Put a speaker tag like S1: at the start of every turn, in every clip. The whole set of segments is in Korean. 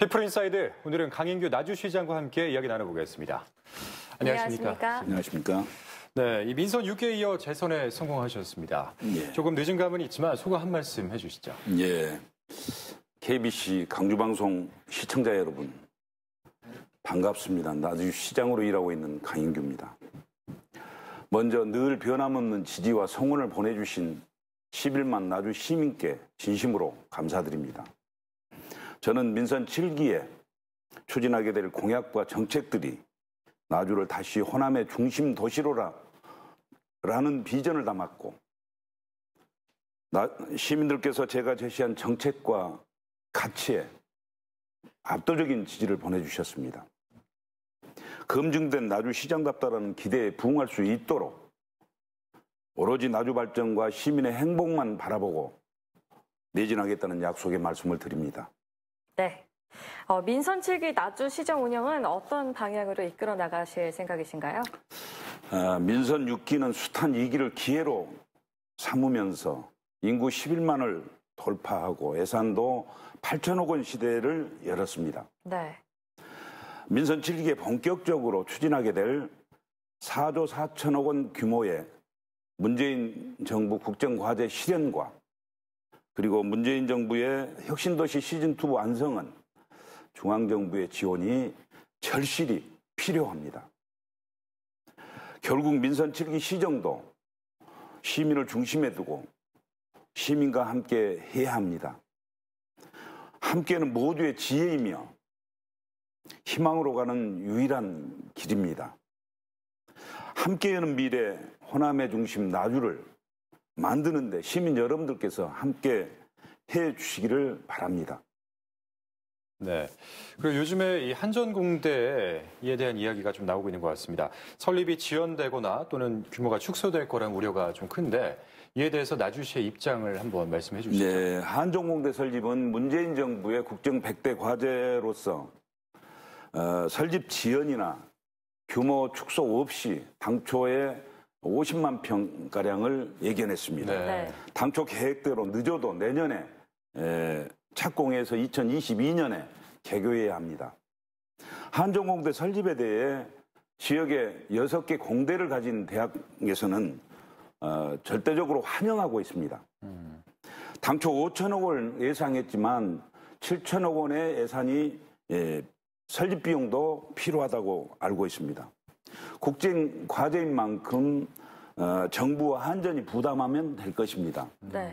S1: 피플 린사이드 오늘은 강인규 나주시장과 함께 이야기 나눠보겠습니다. 안녕하십니까? 안녕하십니까? 안녕하십니까? 네, 이 민선 6개 이어 재선에 성공하셨습니다. 예. 조금 늦은 감은 있지만 소감 한 말씀 해주시죠.
S2: 예. KBC 강주방송 시청자 여러분 반갑습니다. 나주시장으로 일하고 있는 강인규입니다. 먼저 늘 변함없는 지지와 성원을 보내주신 11만 나주 시민께 진심으로 감사드립니다. 저는 민선 7기에 추진하게 될 공약과 정책들이 나주를 다시 호남의 중심 도시로라 라는 비전을 담았고 시민들께서 제가 제시한 정책과 가치에 압도적인 지지를 보내주셨습니다. 검증된 나주시장답다라는 기대에 부응할 수 있도록 오로지 나주 발전과 시민의 행복만 바라보고 내진하겠다는 약속의 말씀을 드립니다.
S1: 네. 어, 민선 7기 나주 시정 운영은 어떤 방향으로 이끌어 나가실 생각이신가요?
S2: 아, 민선 6기는 숱한 2기를 기회로 삼으면서 인구 11만을 돌파하고 예산도 8천억 원 시대를 열었습니다. 네. 민선 7기에 본격적으로 추진하게 될 4조 4천억 원 규모의 문재인 정부 국정과제 실현과 그리고 문재인 정부의 혁신도시 시즌2 완성은 중앙정부의 지원이 절실히 필요합니다. 결국 민선 7기 시정도 시민을 중심에 두고 시민과 함께 해야 합니다. 함께는 모두의 지혜이며 희망으로 가는 유일한 길입니다. 함께하는 미래 호남의 중심 나주를 만드는데 시민 여러분들께서 함께 해 주시기를 바랍니다.
S1: 네. 그리고 요즘에 이 한전공대에 대한 이야기가 좀 나오고 있는 것 같습니다. 설립이 지연되거나 또는 규모가 축소될 거란 우려가 좀 큰데 이에 대해서 나주 씨의 입장을 한번 말씀해 주시죠. 네.
S2: 한전공대 설립은 문재인 정부의 국정 100대 과제로서 어, 설립 지연이나 규모 축소 없이 당초에 50만 평가량을 예견했습니다. 네. 네. 당초 계획대로 늦어도 내년에 착공해서 2022년에 개교해야 합니다. 한정공대 설립에 대해 지역의 6개 공대를 가진 대학에서는 어, 절대적으로 환영하고 있습니다. 음. 당초 5천억을 예상했지만 7천억 원의 예산이 예, 설립 비용도 필요하다고 알고 있습니다. 국정 과제인 만큼 어, 정부와 한전이 부담하면 될 것입니다. 네.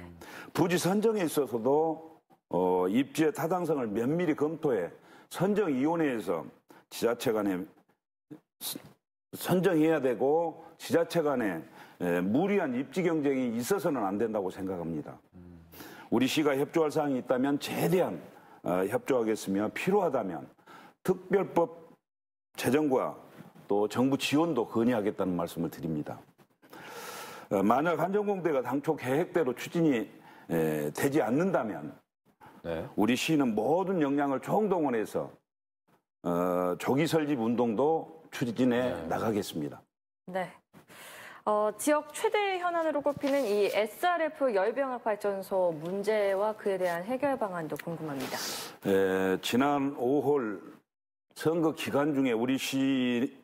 S2: 부지 선정에 있어서도 어, 입지의 타당성을 면밀히 검토해 선정위원회에서 지자체 간에 선정해야 되고 지자체 간에 무리한 입지 경쟁이 있어서는 안 된다고 생각합니다. 우리 시가 협조할 사항이 있다면 최대한 어, 협조하겠으며 필요하다면 특별법 제정과 또 정부 지원도 건의하겠다는 말씀을 드립니다. 어, 만약 한전공대가 당초 계획대로 추진이 되지 않는다면 네. 우리 시는 모든 역량을 총동원해서 어, 조기 설립 운동도 추진해 네. 나가겠습니다.
S1: 네. 어, 지역 최대 현안으로 꼽히는 이 SRF 열병합 발전소 문제와 그에 대한 해결 방안도 궁금합니다.
S2: 에, 지난 5월 선거 기간 중에 우리 시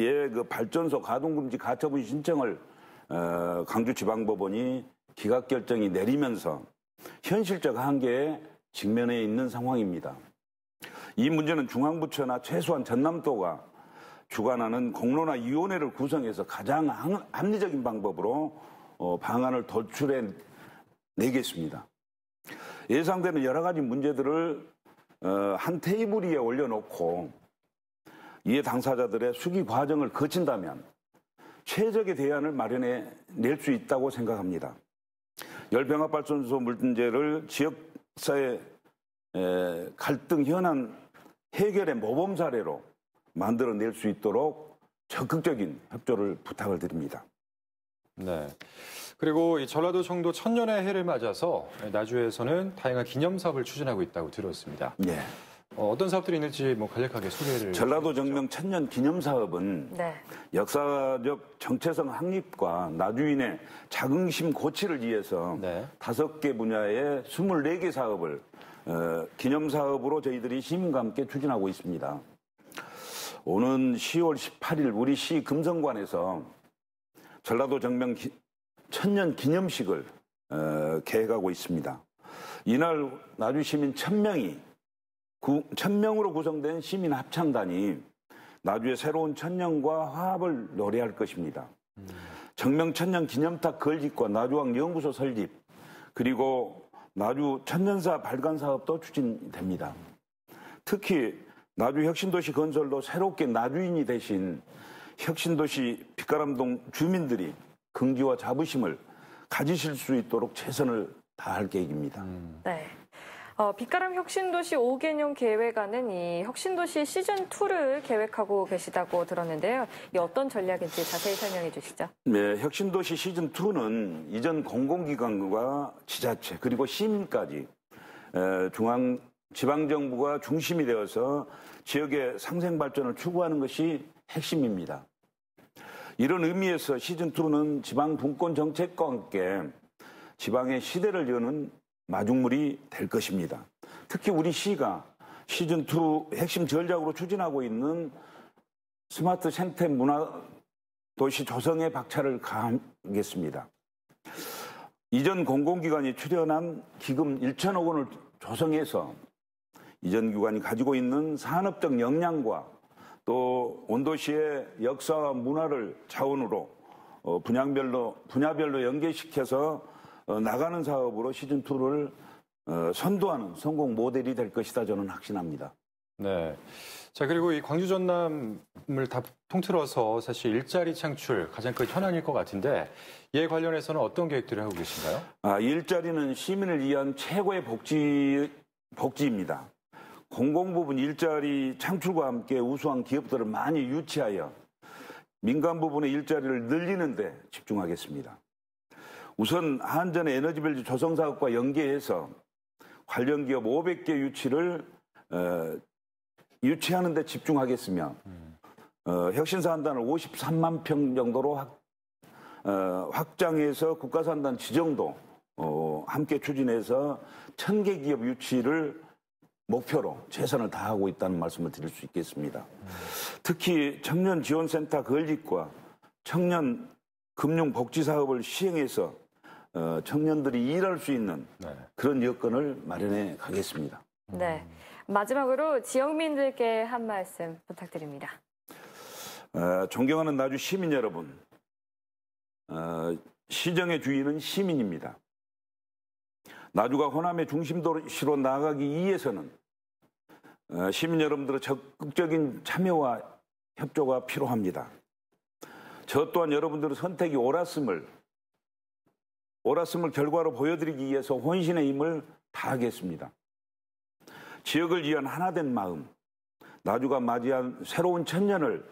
S2: 예그 발전소 가동금지 가처분 신청을 어, 강주지방법원이 기각 결정이 내리면서 현실적 한계에 직면해 있는 상황입니다. 이 문제는 중앙부처나 최소한 전남도가 주관하는 공론화위원회를 구성해서 가장 합리적인 방법으로 어, 방안을 도출해 내겠습니다. 예상되는 여러 가지 문제들을 어, 한 테이블 위에 올려놓고 이해 당사자들의 수기 과정을 거친다면 최적의 대안을 마련해 낼 수 있다고 생각합니다. 열병합발전소 문제를 지역사회 갈등 현안 해결의 모범 사례로 만들어낼 수 있도록 적극적인 협조를 부탁을 드립니다. 네. 그리고 이 전라도 청도
S1: 천년의 해를 맞아서 나주에서는 다양한 기념 사업을 추진하고 있다고 들었습니다. 네. 어, 떤 사업들이 있는지 뭐 간략하게 소개를.
S2: 전라도 정명 천년 기념 사업은 네. 역사적 정체성 확립과 나주인의 자긍심 고취를 위해서 네. 다섯 네. 개 분야의 스물네 개 사업을 어, 기념 사업으로 저희들이 시민과 함께 추진하고 있습니다. 오는 10월 18일 우리 시 금성관에서 전라도 정명 기, 천년 기념식을 어, 계획하고 있습니다. 이날 나주 시민 천명이 구, 천명으로 구성된 시민 합창단이 나주의 새로운 천년과 화합을 노래할 것입니다. 음. 정명 천년 기념탑 건립과 나주왕 연구소 설립 그리고 나주 천년사 발간 사업도 추진됩니다. 특히 나주 혁신도시 건설로 새롭게 나주인이 대신 혁신도시 빛가람동 주민들이 긍지와 자부심을 가지실 수 있도록 최선을 다할 계획입니다. 음.
S1: 네. 어, 빛가람 혁신도시 5개년 계획안은 이 혁신도시 시즌2를 계획하고 계시다고 들었는데요. 이 어떤 전략인지 자세히 설명해 주시죠.
S2: 네, 혁신도시 시즌2는 이전 공공기관과 지자체 그리고 시민까지 중앙 지방정부가 중심이 되어서 지역의 상생발전을 추구하는 것이 핵심입니다. 이런 의미에서 시즌2는 지방 분권 정책과 함께 지방의 시대를 여는 마중물이 될 것입니다. 특히 우리 시가 시즌2 핵심 전략으로 추진하고 있는 스마트 생태 문화 도시 조성에 박차를 가하겠습니다. 이전 공공기관이 출연한 기금 1천억 원을 조성해서 이전 기관이 가지고 있는 산업적 역량과 또온도시의 역사와 문화를 차원으로 어, 분야별로, 분야별로 연계시켜서 어, 나가는 사업으로 시즌 2를 어, 선도하는 성공 모델이 될 것이다 저는 확신합니다.
S1: 네. 자 그리고 이 광주 전남을 다 통틀어서 사실 일자리 창출 가장 큰 현안일 것 같은데 이에 관련해서는 어떤 계획들을 하고 계신가요?
S2: 아 일자리는 시민을 위한 최고의 복지 복지입니다. 공공 부분 일자리 창출과 함께 우수한 기업들을 많이 유치하여 민간 부분의 일자리를 늘리는데 집중하겠습니다. 우선 한전의 에너지 밸류 조성 사업과 연계해서 관련 기업 500개 유치를 어, 유치하는 데 집중하겠으며 어, 혁신사단을 53만 평 정도로 확, 어, 확장해서 국가산단 지정도 어, 함께 추진해서 1000개 기업 유치를 목표로 최선을 다하고 있다는 말씀을 드릴 수 있겠습니다. 특히 청년 지원센터 건립과 청년 금융복지 사업을 시행해서 어, 청년들이 일할 수 있는 네. 그런 여건을 마련해 가겠습니다.
S1: 네. 마지막으로 지역민들께 한 말씀 부탁드립니다.
S2: 어, 존경하는 나주 시민 여러분, 어, 시정의 주인은 시민입니다. 나주가 호남의 중심도시로 나가기 위해서는 어, 시민 여러분들의 적극적인 참여와 협조가 필요합니다. 저 또한 여러분들의 선택이 옳았음을 옳았음을 결과로 보여드리기 위해서 혼신의 힘을 다하겠습니다. 지역을 위한 하나된 마음, 나주가 맞이한 새로운 천년을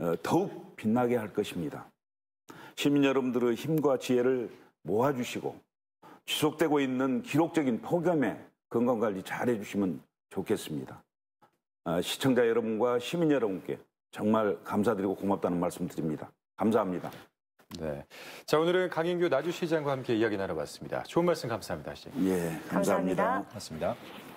S2: 어, 더욱 빛나게 할 것입니다. 시민 여러분들의 힘과 지혜를 모아주시고 지속되고 있는 기록적인 폭염에 건강관리 잘 해주시면 좋겠습니다. 아, 시청자 여러분과 시민 여러분께 정말 감사드리고 고맙다는 말씀 드립니다. 감사합니다. 네. 자, 오늘은 강인규 나주시장과 함께 이야기 나눠봤습니다.
S1: 좋은 말씀 감사합니다. 시장. 예, 감사합니다. 감사합니다. 맞습니다.